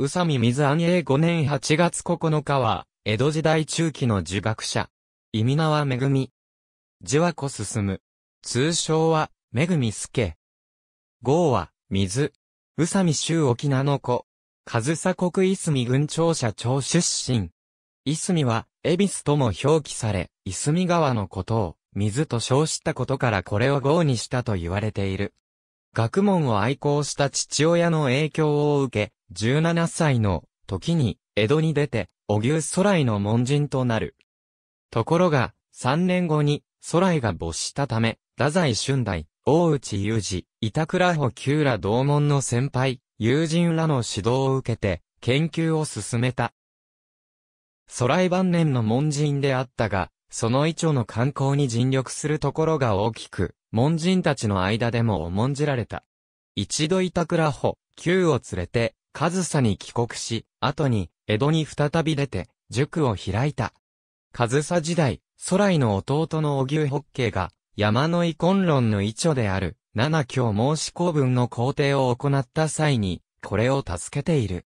宇佐美水安永5年8月9日は、江戸時代中期の儒学者。意味名はめぐみ。字は子進む。通称は、めぐみすけ。号は、水。宇佐美州沖名の子。上総国いすみ郡庁舎町出身。いすみは、恵比寿とも表記され、いすみ川のことを、水と称したことからこれを号にしたと言われている。学問を愛好した父親の影響を受け、17歳の時に江戸に出て、お牛ソライの門人となる。ところが、3年後にソライが没したため、太宰春代、大内雄二、板倉穂九ら同門の先輩、友人らの指導を受けて、研究を進めた。ソライ晩年の門人であったが、その一著の観光に尽力するところが大きく、門人たちの間でも重んじられた。一度板倉穂、旧を連れて、上総に帰国し、後に、江戸に再び出て、塾を開いた。上総時代、空井の弟の小牛北慶が、山の遺恨論の遺著である、七教申し公文の皇帝を行った際に、これを助けている。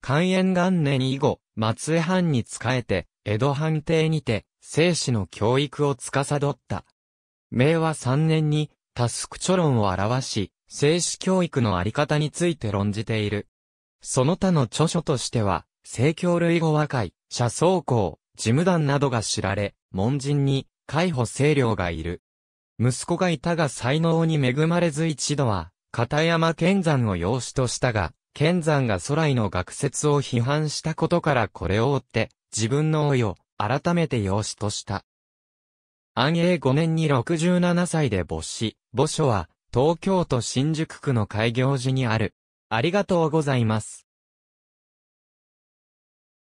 寛延元年以後、松江藩に仕えて、江戸藩邸にて、生死の教育を司った。明和三年に、タスクチョ論を表し、生死教育のあり方について論じている。その他の著書としては、聖教類語和解、社僧校、事務団などが知られ、門人に、解放清涼がいる。息子がいたが才能に恵まれず一度は、片山健山を養子としたが、健山が空井の学説を批判したことからこれを追って、自分の老いを改めて養子とした。安永5年に67歳で没死、墓所は東京都新宿区の開業時にある。ありがとうございます。